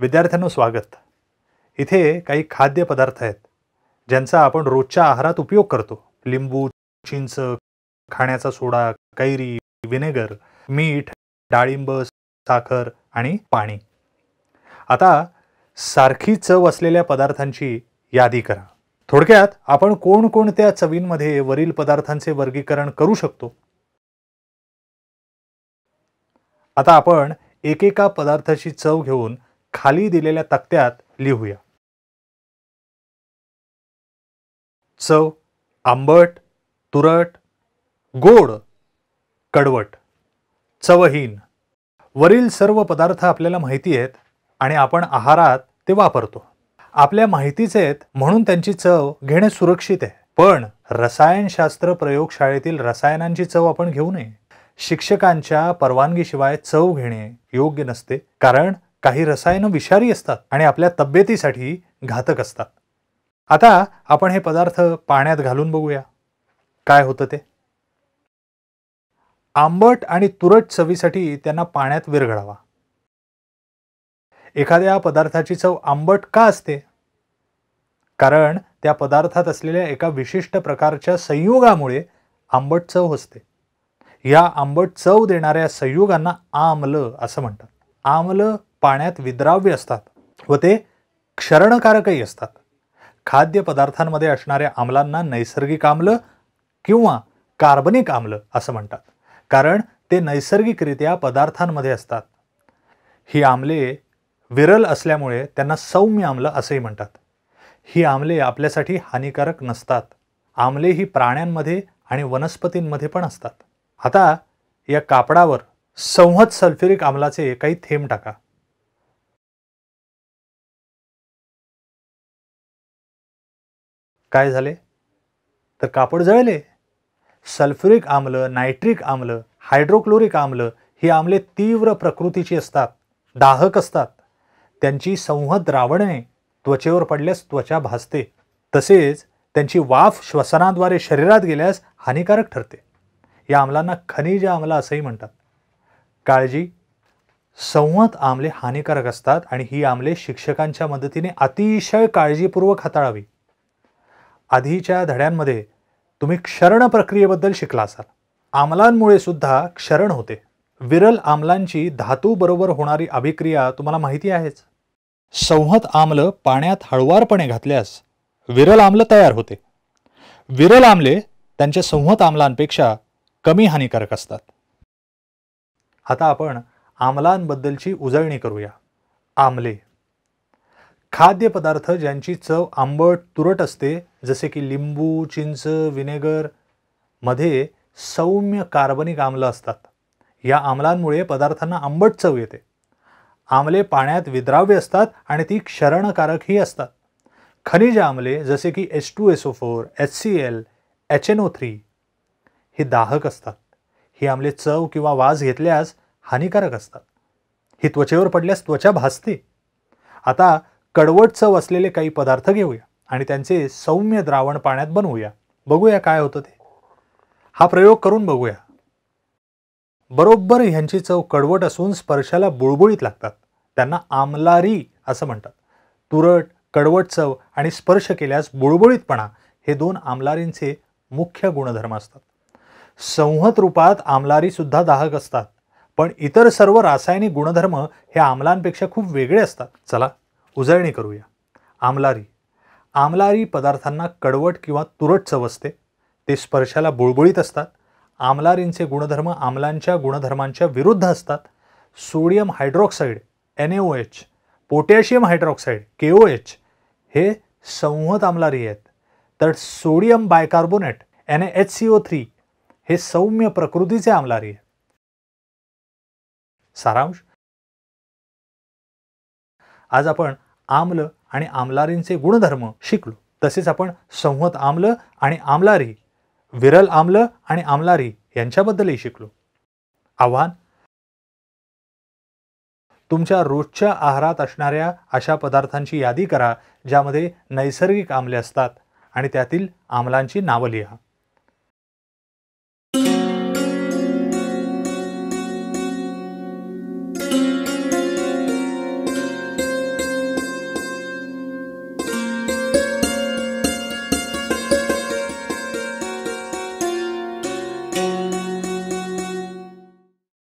विद्यार्थ्यांना स्वागत इथे काही खाद्यपदार्थ आहेत ज्यांचा आपण रोजच्या आहारात उपयोग करतो लिंबू चिंच खाण्याचा सोडा कैरी विनेगर मीठ डाळिंब साखर आणि पाणी आता सारखी चव असलेल्या पदार्थांची यादी करा थोडक्यात आपण कोणकोणत्या चवींमध्ये वरील पदार्थांचे वर्गीकरण करू शकतो आता आपण एकेका पदार्थाची चव घेऊन खाली दिलेल्या तक्त्यात लिहूया चव आंबट तुरट गोड कडवट चवहीन वरील सर्व पदार्थ आपल्याला माहिती आहेत आणि आपण आहारात ते वापरतो आपल्या माहितीच आहेत म्हणून त्यांची चव घेणे सुरक्षित आहे पण रसायनशास्त्र प्रयोगशाळेतील रसायनांची चव आपण घेऊ नये शिक्षकांच्या परवानगीशिवाय चव घेणे योग्य नसते कारण काही रसायनं विषारी असतात आणि आपल्या तब्येतीसाठी घातक असतात आता आपण हे पदार्थ पाण्यात घालून बघूया काय होतं ते आंबट आणि तुरट चवीसाठी त्यांना पाण्यात विरघळावा एखाद्या पदार्थाची चव आंबट का असते कारण त्या पदार्थात असलेल्या एका विशिष्ट प्रकारच्या संयुगामुळे आंबट चव असते या आंबट चव देणाऱ्या संयुगांना आमलं असं म्हणतात आमलं पाण्यात विद्राव्य असतात व ते क्षरणकारकही असतात खाद्यपदार्थांमध्ये असणाऱ्या आम्लांना नैसर्गिक आम्ल किंवा कार्बनिक आम्ल असं म्हणतात कारण ते नैसर्गिकरित्या पदार्थांमध्ये असतात ही आम्ले विरल असल्यामुळे त्यांना सौम्य आम्ल असंही म्हणतात ही आम्ले आपल्यासाठी हानिकारक नसतात आम्ले ही प्राण्यांमध्ये आणि वनस्पतींमध्ये पण असतात आता या कापडावर संहत सल्फ्युरिक आम्लाचे काही थेंब टाका काय झाले तर कापड जळले सल्फ्युरिक आम्ल नायट्रिक आम्ल हायड्रोक्लोरिक आम्ल ही आम्ले तीव्र प्रकृतीची असतात दाहक असतात त्यांची संहत द्रावणे त्वचेवर पडल्यास त्वचा भासते तसेच त्यांची वाफ श्वसनाद्वारे शरीरात गेल्यास हानिकारक ठरते या आम्लांना खनिज आम्ल असंही म्हणतात काळजी संहत आमले हानिकारक असतात आणि ही आमले शिक्षकांच्या मदतीने अतिशय काळजीपूर्वक हाताळावी आधीच्या धड्यांमध्ये तुम्ही क्षरण प्रक्रियेबद्दल शिकला असाल आम्लांमुळे सुद्धा क्षरण होते विरल आम्लांची धातूबरोबर होणारी अभिक्रिया तुम्हाला माहिती आहेच संहत आम्ल पाण्यात हळवारपणे घातल्यास विरल आम्ल तयार होते विरल आम्ले त्यांच्या संहत आम्लांपेक्षा कमी हानिकारक असतात आता आपण आमलांबद्दलची उजळणी करूया आमले खाद्यपदार्थ ज्यांची चव आंबट तुरट असते जसे की लिंबू चिंच विनेगर मध्ये सौम्य कार्बनिक आम्लं असतात या आम्लांमुळे पदार्थांना आंबट चव येते आमले पाण्यात विद्राव्य असतात आणि ती क्षरणकारकही असतात खनिज आमले जसे की S two S O four H C L H N O three हे दाहक असतात ही आमले चव किंवा वास घेतल्यास हानिकारक असतात ही त्वचेवर पडल्यास त्वचा भासते आता कडवट चव असलेले काही पदार्थ घेऊया आणि त्यांचे सौम्य द्रावण पाण्यात बनवूया बघूया काय होतं ते हा प्रयोग करून बघूया बरोबर ह्यांची चव कडवट असून स्पर्शाला बुळबुळीत लागतात त्यांना आमलारी असं म्हणतात तुरट कडवट चव आणि स्पर्श केल्यास बुळबुळीतपणा हे दोन आमलारींचे मुख्य गुणधर्म असतात संहत रूपात आमलारीसुद्धा दाहक असतात पण इतर सर्व रासायनिक गुणधर्म हे आमलांपेक्षा खूप वेगळे असतात चला उजळणी करूया आमलारी आमलारी पदार्थांना कडवट किंवा तुरट चव असते ते स्पर्शाला बुळबुळीत असतात आमलारींचे गुणधर्म आमलांच्या गुणधर्मांच्या विरुद्ध असतात sodium hydroxide N A O H potassium hydroxide K O H हे संहत आमलारी आहेत तर sodium bicarbonate N H C O three हे सौम्य प्रकृतीचे आमलारी आहे सारांश आज आपण आम्ल आणि आमलारींचे गुणधर्म शिकलो तसेच आपण संहत आम्ल आणि आमलारी विरल आम्ल आणि आमलारी यांच्याबद्दलही शिकलो आव्हान तुमच्या रोजच्या आहारात असणाऱ्या अशा पदार्थांची यादी करा ज्यामध्ये नैसर्गिक आमले असतात आणि त्यातील आमलांची नावं लिहा